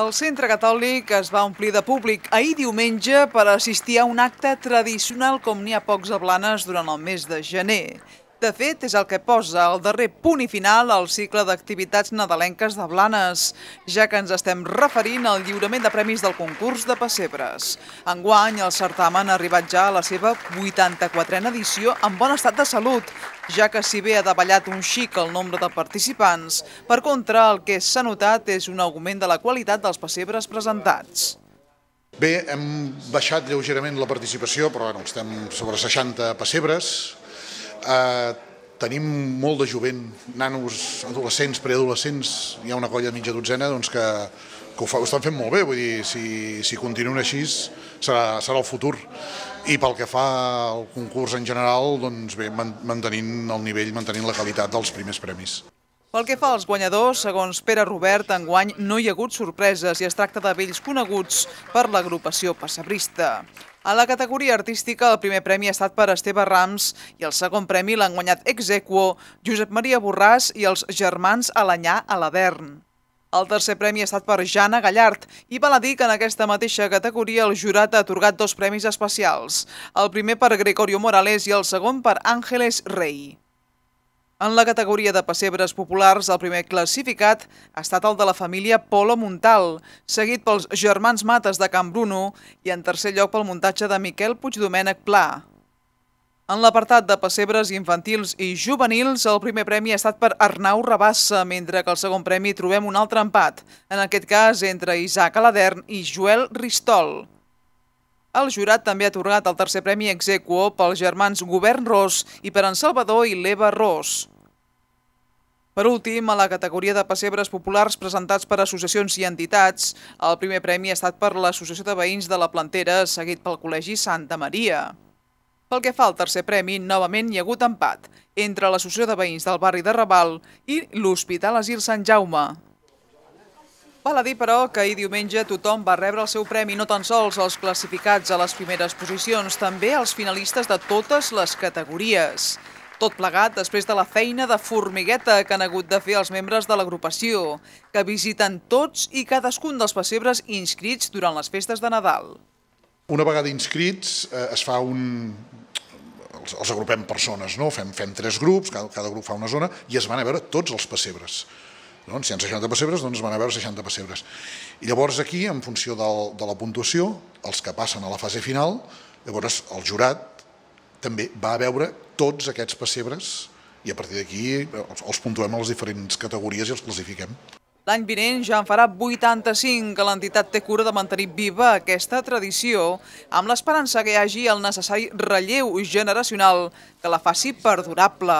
El centre catòlic es va omplir de públic ahir diumenge per assistir a un acte tradicional com n'hi ha pocs a Blanes durant el mes de gener. De fet, és el que posa el darrer punt i final al cicle d'activitats nadalenques de Blanes, ja que ens estem referint al lliurament de premis del concurs de pessebres. Enguany, el certamen ha arribat ja a la seva 84a edició en bon estat de salut, ja que si bé ha davallat un xic el nombre de participants, per contra, el que s'ha notat és un augment de la qualitat dels pessebres presentats. Bé, hem baixat lleugerament la participació, però bueno, estem sobre 60 pessebres, Eh, tenim molt de jovent, nanos, adolescents, preadolescents, hi ha una colla de mitja dotzena doncs, que, que ho, fa, ho estan fent molt bé, vull dir, si, si continuen així serà, serà el futur. I pel que fa al concurs en general, doncs bé, mantenint el nivell, mantenint la qualitat dels primers premis. Pel que fa als guanyadors, segons Pere Robert, enguany no hi ha hagut sorpreses i es tracta de vells coneguts per l'agrupació passebrista. A la categoria artística, el primer premi ha estat per Esteve Rams i el segon premi l'han guanyat ex equo Josep Maria Borràs i els germans Alanyà a l'Avern. El tercer premi ha estat per Jana Gallart i val a dir que en aquesta mateixa categoria el jurat ha atorgat dos premis especials, el primer per Gregorio Morales i el segon per Ángeles Rey. En la categoria de pessebres populars, el primer classificat ha estat el de la família Polo Montal, seguit pels germans Mates de Can Bruno i en tercer lloc pel muntatge de Miquel Puigdomènec Pla. En l'apartat de pessebres infantils i juvenils, el primer premi ha estat per Arnau Rabassa, mentre que al segon premi trobem un altre empat, en aquest cas entre Isaac Aladern i Joel Ristol. El jurat també ha atorgat el tercer premi exequo pels germans Govern Ros i per en Salvador i l'Eva Ros. Per últim, a la categoria de pessebres populars presentats per associacions i entitats, el primer premi ha estat per l'Associació de Veïns de la Plantera, seguit pel Col·legi Santa Maria. Pel que fa al tercer premi, novament hi ha hagut empat entre l'Associació de Veïns del barri de Raval i l'Hospital Asil Sant Jaume. Val a dir, però, que ahir diumenge tothom va rebre el seu premi, no tan sols els classificats a les primeres posicions, també els finalistes de totes les categories. Tot plegat després de la feina de formigueta que han hagut de fer els membres de l'agrupació, que visiten tots i cadascun dels pessebres inscrits durant les festes de Nadal. Una vegada inscrits eh, es fa un... els, agrupem persones, no? fem, fem tres grups, cada, grup fa una zona, i es van a veure tots els pessebres. No? Si hi ha 60 pessebres, doncs van a veure 60 pessebres. I llavors aquí, en funció del, de la puntuació, els que passen a la fase final, llavors el jurat també va a veure tots aquests pessebres i a partir d'aquí els, els puntuem a les diferents categories i els classifiquem. L'any vinent ja en farà 85 que l'entitat té cura de mantenir viva aquesta tradició amb l'esperança que hi hagi el necessari relleu generacional que la faci perdurable.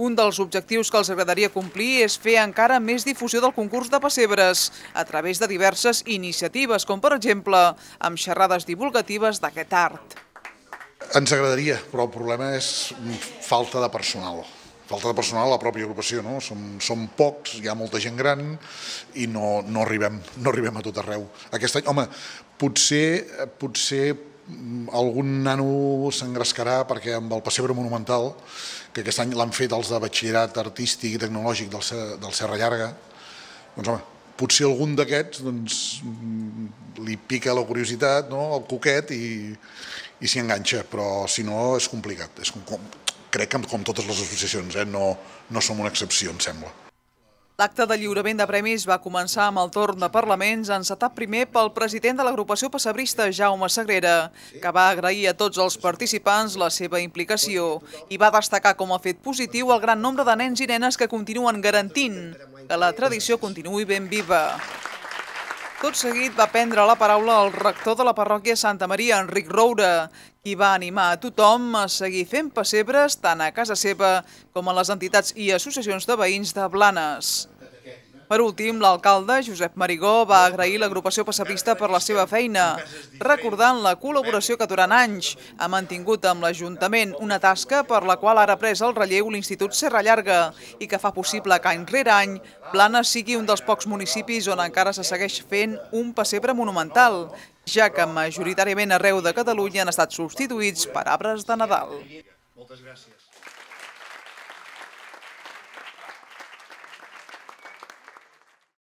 Un dels objectius que els agradaria complir és fer encara més difusió del concurs de pessebres a través de diverses iniciatives, com per exemple amb xerrades divulgatives d'aquest art. Ens agradaria, però el problema és falta de personal. Falta de personal a la pròpia agrupació, no? Som, som pocs, hi ha molta gent gran i no, no, arribem, no arribem a tot arreu. Aquest any, home, potser, potser mm, algun nano s'engrescarà perquè amb el Passebre Monumental, que aquest any l'han fet els de batxillerat artístic i tecnològic del, del Serra Llarga, doncs home, potser algun d'aquests doncs, mm, li pica la curiositat, no? el coquet, i, i s'hi enganxa, però si no és complicat. És com, crec que com totes les associacions, eh? no, no som una excepció, em sembla. L'acte de lliurament de premis va començar amb el torn de parlaments encetat primer pel president de l'agrupació passebrista, Jaume Sagrera, que va agrair a tots els participants la seva implicació i va destacar com a fet positiu el gran nombre de nens i nenes que continuen garantint que la tradició continuï ben viva. Tot seguit va prendre la paraula el rector de la parròquia Santa Maria, Enric Roura, qui va animar a tothom a seguir fent pessebres tant a casa seva com a les entitats i associacions de veïns de Blanes. Per últim, l'alcalde, Josep Marigó, va agrair l'agrupació passapista per la seva feina, recordant la col·laboració que durant anys ha mantingut amb l'Ajuntament, una tasca per la qual ara pres el relleu l'Institut Serra Llarga i que fa possible que any rere any Planes sigui un dels pocs municipis on encara se segueix fent un pessebre monumental, ja que majoritàriament arreu de Catalunya han estat substituïts per arbres de Nadal. Moltes gràcies.